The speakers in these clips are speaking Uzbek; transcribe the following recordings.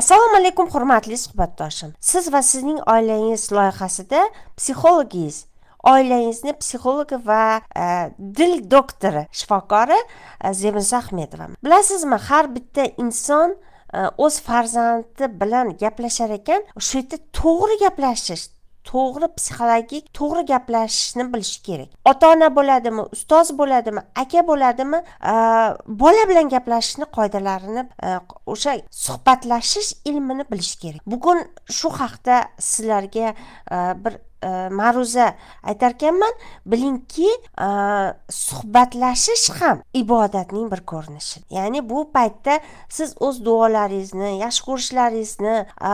assalomu alaykum hurmatli suhbatdoshim siz va sizning oilangiz loyihasida psixologingiz oilangizni psixologi va e, dil doktori shifokori e, zeminsa ahmedova bilasizmi har bitta inson e, o'z farzandi bilan gaplashar ekan o'sha yerda to'g'ri gaplashish to'g'ri psixologik to'g'ri gaplashishni bilish kerak ota ona bo'ladimi ustoz bo'ladimi aka bo'ladimi bola bilan gaplashishni qoidalarini o'sha suhbatlashish ilmini bilish kerak bugun shu haqda sizlarga bir E, ma'ruza aytarkanman bilingki e, suhbatlashish ham ibodatning bir ko'rinishi ya'ni bu paytda siz o'z duolaringizni yaxshi ko'rishlaringizni e,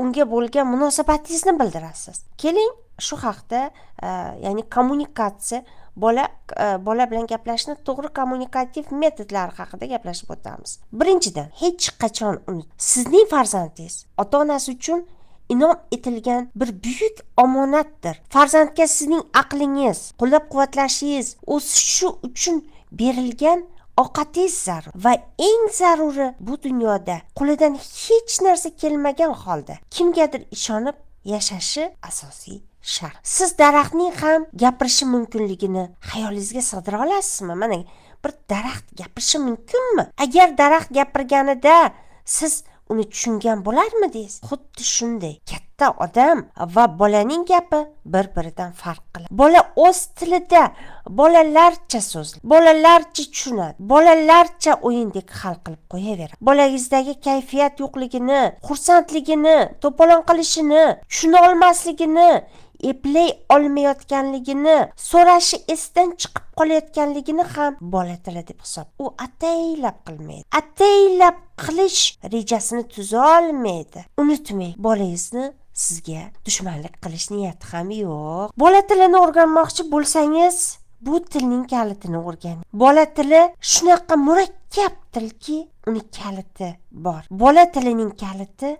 unga bo'lgan munosabatingizni bildirasiz keling shu haqda ya'ni kommunikatsiya bola bola bilan gaplashishni to'g'ri kommunikativ metodlari haqida gaplashib o'tamiz birinchidan hech qachon sizning farzandingiz ota onasi uchun inom etilgan bir buyuk omonatdir farzandga sizning aqlingiz qo'llab quvvatlashingiz o'sishi uchun berilgan ovqatingiz zarur va eng zaruri bu dunyoda qo'lidan hech narsa kelmagan holda kimgadir ishonib yashashi asosiy shart siz daraxtning ham gapirishi mumkinligini xayolingizga sig'dira olasizmi mana bir daraxt gapirishi mumkinmi agar daraxt gapirganida siz uni tushungan bo'larmidingiz xuddi shunday katta odam va bolaning gapi bir biridan farq qiladi bola o'z tilida bolalarcha so'zlaydi bolalarcha tushunadi bolalarcha o'yindek hal qilib qo'yaveradi bolangizdagi kayfiyat yo'qligini xursandligini to'polon qilishini tushuna olmasligini eplay olmayotganligini so'rashi esdan chiqib qolayotganligini ham bola tili deb hisob u ataylab qilmaydi ataylab qilish rejasini tuzolmaydi unutmang bolangizni sizga dushmanlik qilish niyati ham yo'q bola tilini o'rganmoqchi bo'lsangiz bu tilning kalitini o'rganing bola tili shunaqa murakkab tilki uni kaliti bor bola tilining kaliti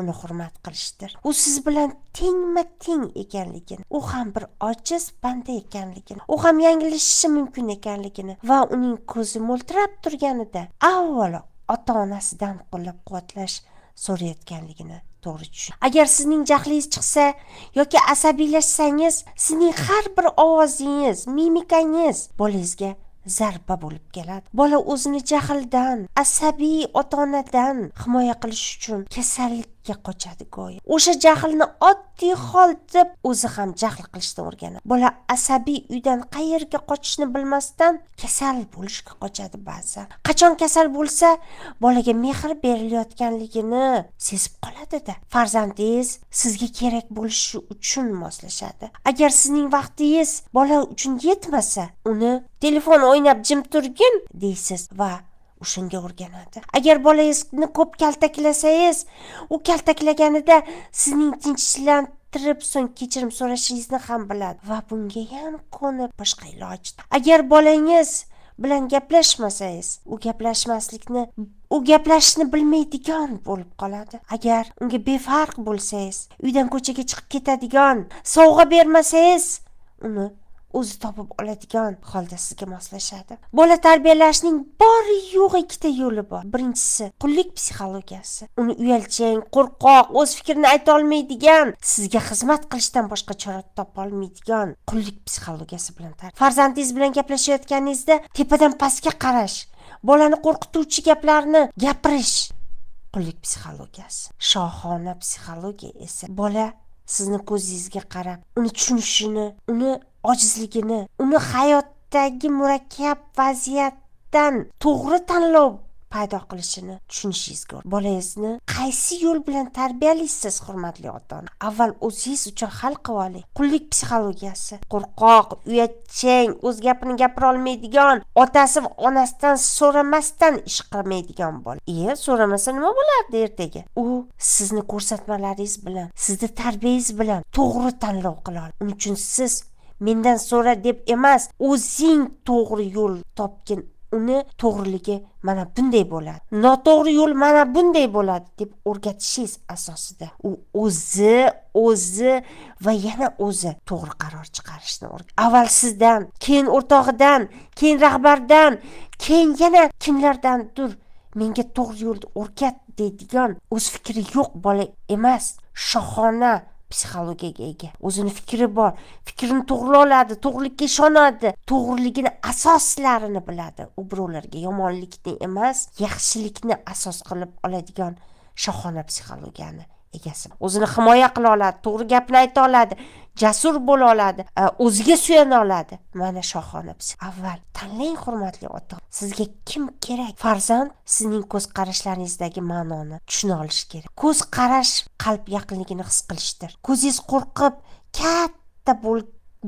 uni hurmat qilishdir u siz bilan tengma teng ekanligini u ham bir ojiz banda ekanligini u ham yanglishishi mumkin ekanligini va uning ko'zi mo'ltirab turganida avvalo ota onasidan qo'llab quvvatlash so'rayotganligini to'g'ri tushun agar sizning jahlingiz chiqsa yoki asabiylashsangiz sizning har bir ovozingiz mimikangiz bolangizga zarba bo'lib keladi bola o'zini jahldan asabiy ota onadan himoya qilish uchun kasallik ke qochadi go'yo o'sha jahlni oddiy hol deb o'zi ham jahl qilishni o'rganadi bola asabiy uydan qayerga qochishni bilmasdan kasal bo'lishga qochadi ba'zan qachon kasal bo'lsa bolaga mehr berilayotganligini sezib qoladida farzandingiz sizga kerak bo'lishi uchun moslashadi agar sizning vaqtingiz bola uchun yetmasa uni telefon o'ynab jim turgin deysiz va o'shanga o'rganadi agar bolangizni ko'p kaltaklasangiz u kaltaklaganida sizning tinchlantirib so'ng kechirim so'rashingizni ham biladi va bunga ham ko'nib boshqa iloj agar bolangiz bilan gaplashmasangiz u gaplashmaslikni u gaplashishni bilmaydigan bo'lib qoladi agar unga befarq bo'lsangiz uydan ko'chaga chiqib ketadigan sovg'a bermasangiz uni o'zi topib oladigan holda sizga moslashadi bola tarbiyalashning bor yo'q ikkita yo'li bor birinchisi qullik psixologiyasi uni uyalchang qo'rqoq o'z fikrini ayta olmaydigan sizga xizmat qilishdan boshqa chora topolmaydigan qullik psixologiyasi bilan farzandingiz bilan gaplashayotganingizda tepadan pastga qarash bolani qo'rqituvchi gaplarni gapirish qullik psixologiyasi shohona psixologiya esa bola sizni ko'zingizga qarab uni tushunishini uni ojizligini uni hayotdagi murakkab vaziyatdan to'g'ri tanlov paydo qilishini tushunishingiz kerak bolangizni qaysi yo'l bilan tarbiyalaysiz hurmatli ota ona avval o'zingiz uchun hal qilib oling qullik psixologiyasi qo'rqoq uyatchang o'z gapini gapira olmaydigan otasi va onasidan so'ramasdan ish qilmaydigan bola iye so'ramasa nima bo'lardi ertaga u sizni ko'rsatmalaringiz bilan sizni tarbiyangiz bilan to'g'ri tanlov qila oladi uning uchun siz mendan so'ra deb emas o'zing to'g'ri yo'l topgin uni to'g'riligi mana bunday bo'ladi noto'g'ri yo'l mana bunday bo'ladi deb o'rgatishingiz asosida u o'zi o'zi va yana o'zi to'g'ri qaror chiqarishni avval sizdan keyin o'rtog'idan keyin rahbardan keyin yana kimlardandir menga to'g'ri yo'lni o'rgat deydigan o'z fikri yo'q bola emas shohona psixologiyaga ega o'zini fikri bor fikrini to'g'ri oladi to'g'rilikka ishonadi to'g'riligini asoslarini biladi u birovlarga yomonlikni emas yaxshilikni asos qilib oladigan shohona psixologiyani egasi o'zini himoya qila oladi to'g'ri gapni ayta oladi jasur bo'la oladi o'ziga suyana oladi mana shohona avval tanlang hurmatli ota sizga kim kerak farzand sizning ko'z qarashlaringizdagi ma'noni tushuna olishi kerak ko'z qarash qalb yaqinligini his qilishdir ko'zingiz qo'rqib katta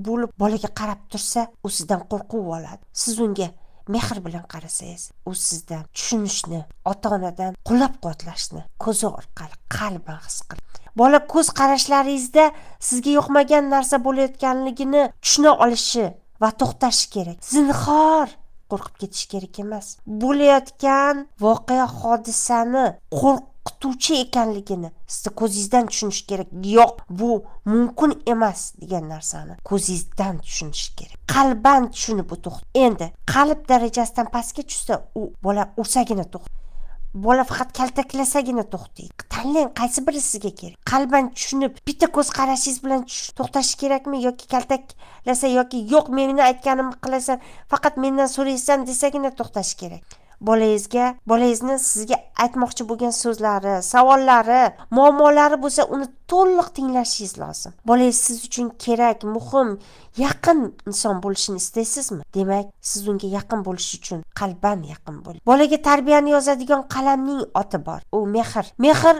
bo'lib bolaga qarab tursa u sizdan qo'rquv oladi siz unga mehr bilan qarasangiz u sizdan tushunishni ota onadan qo'llab quvvatlashni ko'zi orqali qalban his qilib bola ko'z qarashlaringizda sizga yoqmagan narsa bo'layotganligini tushuna olishi va to'xtashi kerak zinhor qo'rqib ketish kerak emas bo'layotgan voqea hodisani qo'rq qutuvchi ekanligini sizni ko'zingizdan tushunish kerak yo'q bu mumkin emas degan narsani ko'zingizdan tushunish kerak qalban tushunib u to'xt endi qalb darajasidan pastga tushsa u bola ursagina to'xt bola faqat kaltaklasagina to'xtaydi tanlang qaysi biri sizga kerak qalban tushunib bitta ko'z qarashingiz bilan to'xtash kerakmi yoki kaltaklasa yoki yo'q meni aytganimni qilasan faqat mendan so'raysan desagina to'xtash kerak bolangizga bolangizni sizga aytmoqchi bo'lgan so'zlari savollari muammolari bo'lsa uni to'liq tinglashingiz lozim bolangiz siz uchun kerak muhim yaqin inson bo'lishini istaysizmi demak siz unga yaqin bo'lish uchun qalban yaqin bo'ling bolaga tarbiyani yozadigan qalamning oti bor u mehr mehr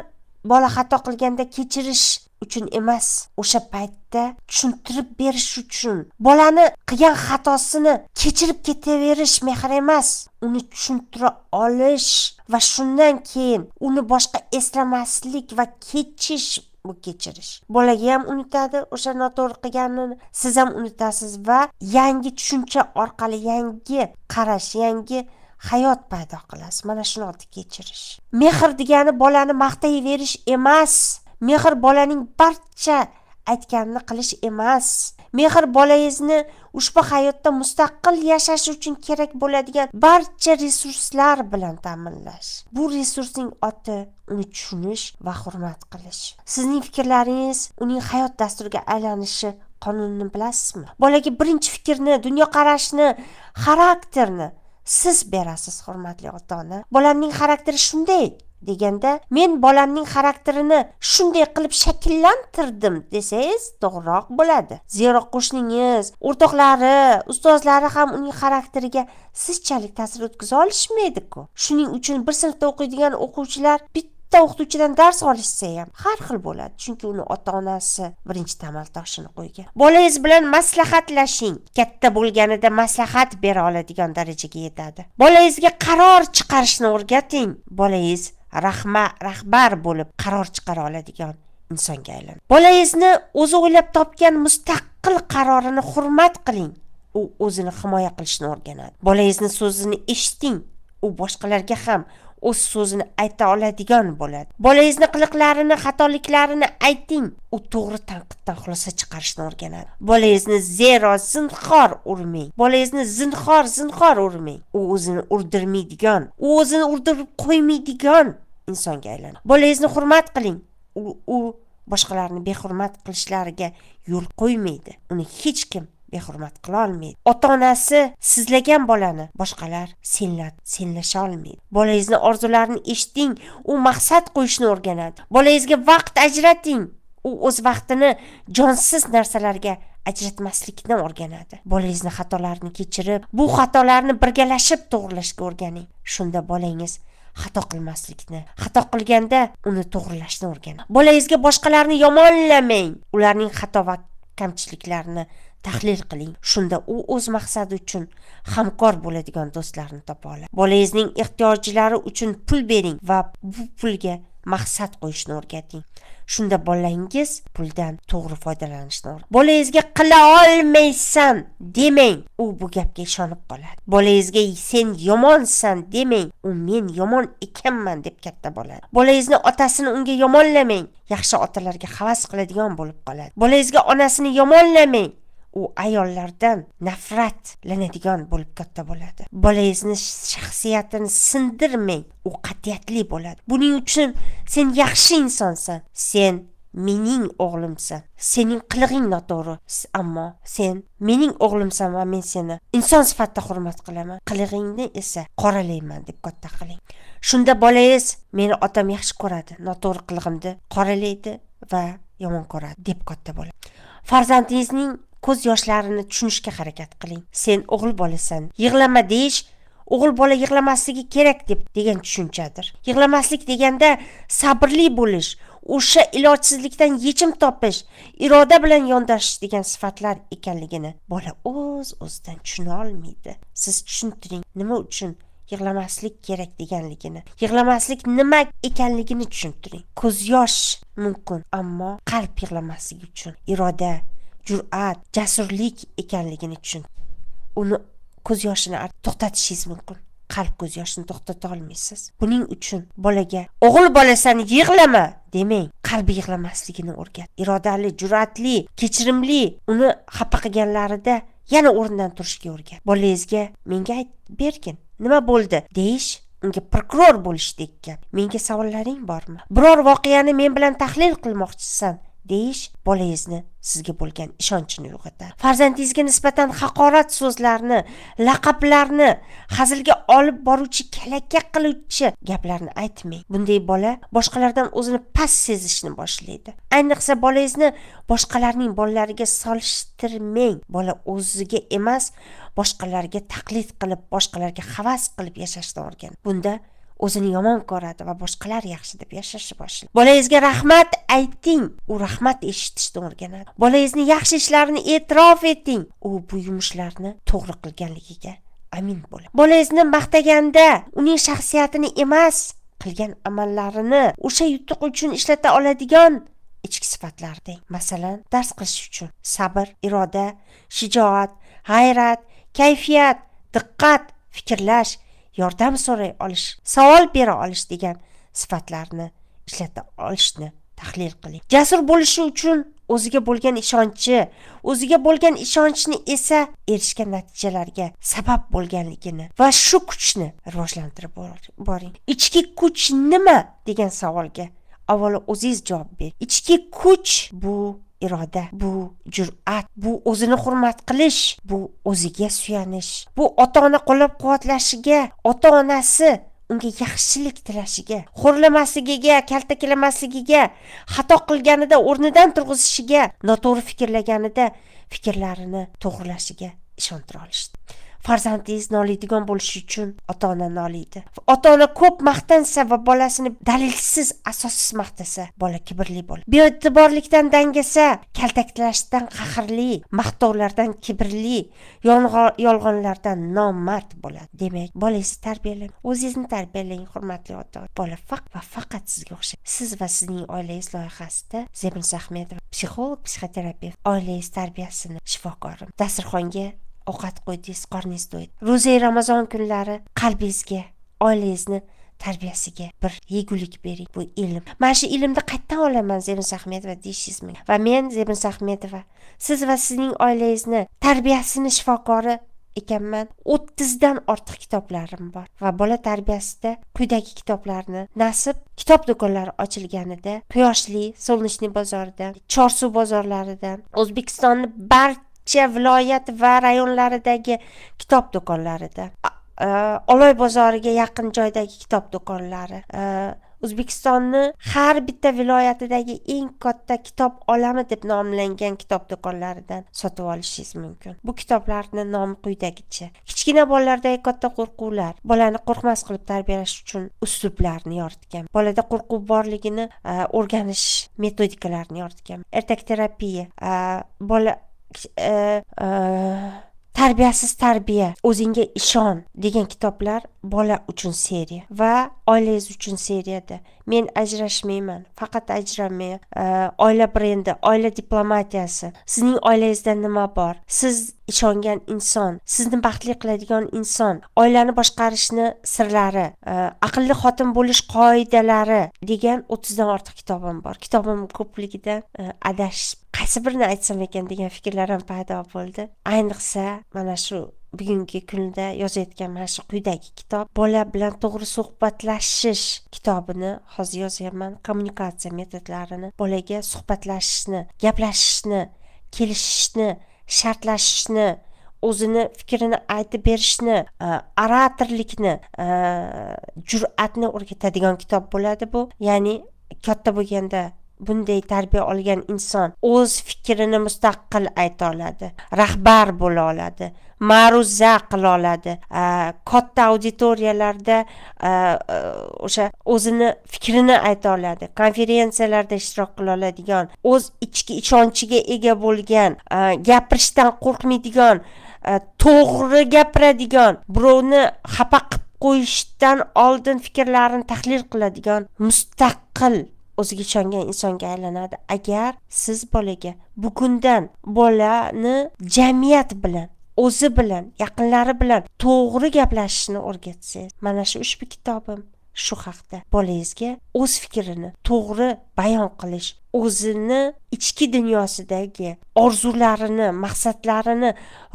bola xato qilganda kechirish uchun emas o'sha paytda tushuntirib berish uchun bolani qilgan xatosini kechirib ketaverish mehr emas uni tushuntira olish va shundan keyin uni boshqa eslamaslik va kechish bu kechirish bolaga ham unutadi o'sha noto'g'ri qilganini siz ham unutasiz va yangi tushuncha orqali yangi qarash yangi hayot paydo qilasiz mana shuni oldi kechirish mehr degani bolani maqtayverish emas mehr bolaning barcha aytganini qilish emas mehr bolangizni ushbu hayotda mustaqil yashash uchun kerak bo'ladigan barcha resurslar bilan ta'minlash bu resursning oti uni tushunish va hurmat qilish sizning fikrlaringiz uning hayot dasturiga aylanishi qonunini bilasizmi bolaga birinchi fikrni dunyoqarashni xarakterni siz berasiz hurmatli ota ona bolamning xarakteri shunday deganda men bolamning xarakterini shunday qilib shakllantirdim desangiz to'g'riroq bo'ladi zero qo'shningiz o'rtoqlari ustozlari ham uning xarakteriga sizchalik ta'sir o'tkaza olishmaydiku shuning uchun bir sinfda o'qiydigan o'quvchilar bitta o'qituvchidan dars olishsa ham har xil bo'ladi chunki uni ota onasi birinchi tamal toshini qo'ygan bolangiz bilan maslahatlashing katta bo'lganida maslahat bera oladigan darajaga yetadi bolangizga qaror chiqarishni o'rgating bolangiz rahma rahbar bo'lib qaror chiqara oladigan insonga aylan bolangizni o'zi o'ylab topgan mustaqil qarorini hurmat qiling u o'zini himoya qilishni o'rganadi bolangizni so'zini eshiting u boshqalarga ham o'z so'zini ayta oladigan bo'ladi bolangizni qiliqlarini xatoliklarini ayting u to'g'ri tanqiddan xulosa chiqarishni o'rganadi bolangizni zero zinhor urmang bolangizni zinhor zinhor urmang u o'zini urdirmaydigan u o'zini urdirib qo'ymaydigan insonga aylanadi bolangizni hurmat qiling u u boshqalarni behurmat qilishlariga yo'l qo'ymaydi uni hech kim behurmat qilolmaydi ota onasi sizlagan bolani boshqalar senlat senlasha olmaydi bolangizni orzularini eshiting u maqsad qo'yishni o'rganadi bolangizga vaqt ajrating u o'z vaqtini jonsiz narsalarga ajratmaslikni o'rganadi bolangizni xatolarini kechirib bu xatolarni birgalashib to'g'irlashga o'rganing shunda bolangiz xato qilmaslikni xato qilganda uni to'g'irlashni o'rganing bolangizga boshqalarni yomonlamang ularning xato va kamchiliklarini tahlil qiling shunda u o'z maqsadi uchun hamkor bo'ladigan do'stlarni topa oladi bolangizning ehtiyojlari uchun pul bering va bu pulga maqsad qo'yishni o'rgating shunda bolangiz puldan to'g'ri foydalanishni o'rgan bolangizga qila olmaysan demang u bu gapga ishonib qoladi bolangizga sen yomonsan demang u men yomon ekanman deb katta bo'ladi bolangizni otasini unga yomonlamang yaxshi otalarga havas qiladigan bo'lib qoladi bolangizga onasini yomonlamang u ayollardan nafratlanadigan bo'lib katta bo'ladi bolangizni shaxsiyatini sindirmang u qat'iyatli bo'ladi buning uchun sen yaxshi insonsan sen mening o'g'limsan sening qilig'ing noto'g'ri ammo sen mening o'g'limsan va men seni inson sifatida hurmat qilaman qilig'ingni esa qoralayman deb katta qiling shunda bolangiz meni otam yaxshi ko'radi noto'g'ri qilig'imni qoralaydi va yomon ko'radi deb katta bo'ladi farzandingizning ko'z yoshlarini tushunishga harakat qiling sen o'g'il bolasan yig'lama deyish o'g'il bola yig'lamasligi kerak deb degan tushunchadir yig'lamaslik deganda sabrli bo'lish o'sha ilojsizlikdan yechim topish iroda bilan yondashish degan sifatlar ekanligini bola o'z o'zidan tushuna olmaydi siz tushuntiring nima uchun yig'lamaslik kerak deganligini yig'lamaslik nima ekanligini tushuntiring ko'z yosh mumkin ammo qalb yig'lamasligi uchun iroda jur'at jasurlik ekanligini tushun uni ko'z yoshini to'xtatishingiz mumkin qalb ko'z yoshini to'xtata olmaysiz buning uchun bolaga o'g'il bolasan yig'lama demang qalbi yig'lamasligini o'rgat irodali jur'atli kechirimli uni xafa qilganlarida yana o'rnidan turishga o'rgat bolangizga menga ayt bergin nima bo'ldi deyish unga prokuror bo'lishdek gap menga savollaring bormi biror voqeani men bilan tahlil qilmoqchisan deyish bolangizni sizga bo'lgan ishonchini uyg'otadi farzandingizga nisbatan haqorat so'zlarni laqablarni hazilga olib boruvchi kalaka qiluvchi gaplarni aytmang bunday bola boshqalardan o'zini past sezishni boshlaydi ayniqsa bolangizni boshqalarning bolalariga solishtirmang bola o'ziga emas boshqalarga taqlid qilib boshqalarga havas qilib yashashni o'rgan bunda o'zini yomon ko'radi va boshqalar yaxshi deb yashashni boshlaydi bolangizga rahmat ayting u rahmat eshitishni o'rganadi bolangizni yaxshi ishlarini e'tirof eting u bu yumushlarni to'g'ri qilganligiga amin bo'ling bolangizni maqtaganda uning shaxsiyatini emas qilgan amallarini o'sha yutuq uchun ishlata oladigan ichki deng masalan dars qilish uchun sabr iroda shijoat g'ayrat kayfiyat diqqat fikrlash yordam so'ray olish savol bera olish degan sifatlarni ishlata olishni tahlil qiling jasur bo'lishi uchun o'ziga bo'lgan ishonchi o'ziga bo'lgan ishonchni esa erishgan natijalarga sabab bo'lganligini va shu kuchni rivojlantirib boring ichki kuch nima degan savolga avvalo o'zingiz javob bering ichki kuch bu iroda bu jur'at bu o'zini hurmat qilish bu o'ziga suyanish bu ota ona qo'llab quvvatlashiga ota onasi unga yaxshilik tilashiga xo'rlamasligiga kaltaklamasligiga xato qilganida o'rnidan turg'izishiga noto'g'ri fikrlaganida fikrlarini to'g'irlashiga ishontira olishdi farzandingiz noliydigan bo'lishi uchun ota ona noliydi ota ona ko'p maqtansa va bolasini dalilsiz asossiz maqtasa bola kibrli bo'ladi bee'tiborlikdan dangasa kaltaklashdan qahrli maqtovlardan kibrli yolg'onlardan nomard bo'ladi demak bolangizni tarbiyalang o'zingizni tarbiyalang hurmatli ota ona bola faqat va faqat sizga o'xshaydi siz va sizning oilangiz loyihasida zemin ahmedova psixolog psixoterapevt oilangiz tarbiyasini shifokori dasturxonga ovqat qo'ydingiz qorningiz to'ydi ro'za ramazon kunlari qalbingizga oilangizni tarbiyasiga bir yegulik bering bu ilm mana shu ilmni qayerdan olaman zebin sahmedova deyishingiz mumkin va men zebin sahmedova siz va sizning oilangizni tarbiyasini shifokori ekanman o'ttizdan ortiq kitoblarim bor va bola tarbiyasida quyidagi kitoblarni nasib kitob do'konlari ochilganida quyoshli солнечный bozoridan chorsu bozorlaridan o'zbekistonni barcha barcha viloyat va rayonlaridagi kitob do'konlarida e, oloy bozoriga yaqin joydagi kitob do'konlari e, o'zbekistonni har bitta viloyatidagi eng katta kitob olami deb nomlangan kitob do'konlaridan sotib olishingiz mumkin bu kitoblarni nomi quyidagicha kichkina bolalardagi katta qo'rquvlar bolani qo'rqmas qilib tarbiyalash uchun uslublarni yoritgan bolada qo'rquv borligini e, o'rganish metodikalarini yoritgan ertak terapiya bola E, e, tarbiyasiz tarbiya o'zingga ishon degan kitoblar bola uchun seriya va oilangiz uchun seriyada men ajrashmayman faqat ajrama e, oila brendi oila diplomatiyasi sizning oilangizda nima bor siz ishongan inson sizni baxtli qiladigan inson oilani boshqarishni sirlari e, aqlli xotin bo'lish qoidalari degan o'ttizdan ortiq kitobim bor kitobim ko'pligida e, adashib qaysi birini aytsam ekan degan fikrlar ham paydo bo'ldi ayniqsa mana shu bugungi kunda yozayotgan mana shu quyidagi kitob bola bilan to'g'ri suhbatlashish kitobini hozir yozyapman kommunikatsiya metodlarini bolaga suhbatlashishni gaplashishni kelishishni shartlashishni o'zini fikrini aytib berishni e, oratorlikni e, jur'atni o'rgatadigan kitob bo'ladi bu ya'ni katta bo'lganda bunday tarbiya olgan inson o'z fikrini mustaqil ayta oladi rahbar bo'la oladi ma'ruza qila oladi katta auditoriyalarda o'sha o'zini fikrini ayta oladi konferensiyalarda ishtirok qila oladigan o'z ichki ishonchiga ega bo'lgan gapirishdan qo'rqmaydigan to'g'ri gapiradigan birovni xafa qilib qo'yishdan oldin fikrlarini tahlil qiladigan mustaqil o'ziga ishongan insonga aylanadi agar siz bolaga bugundan bolani jamiyat bilan o'zi bilan yaqinlari bilan to'g'ri gaplashishni o'rgatsangiz mana shu ushbu kitobim shu haqda bolangizga o'z fikrini to'g'ri bayon qilish o'zini ichki dunyosidagi orzularini maqsadlarini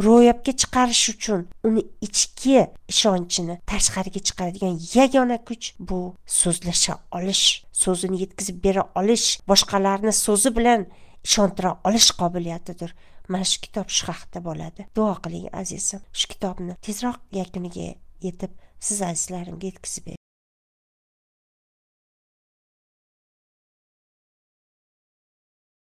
ro'yobga chiqarish uchun uni ichki ishonchini tashqariga chiqaradigan yagona kuch bu so'zlasha olish so'zini yetkazib bera olish boshqalarni so'zi bilan ishontira olish qobiliyatidir mana shu kitob shu haqda bo'ladi duo qiling azizim shu kitobni tezroq yakuniga yetib siz azizlarimga yetkazib bering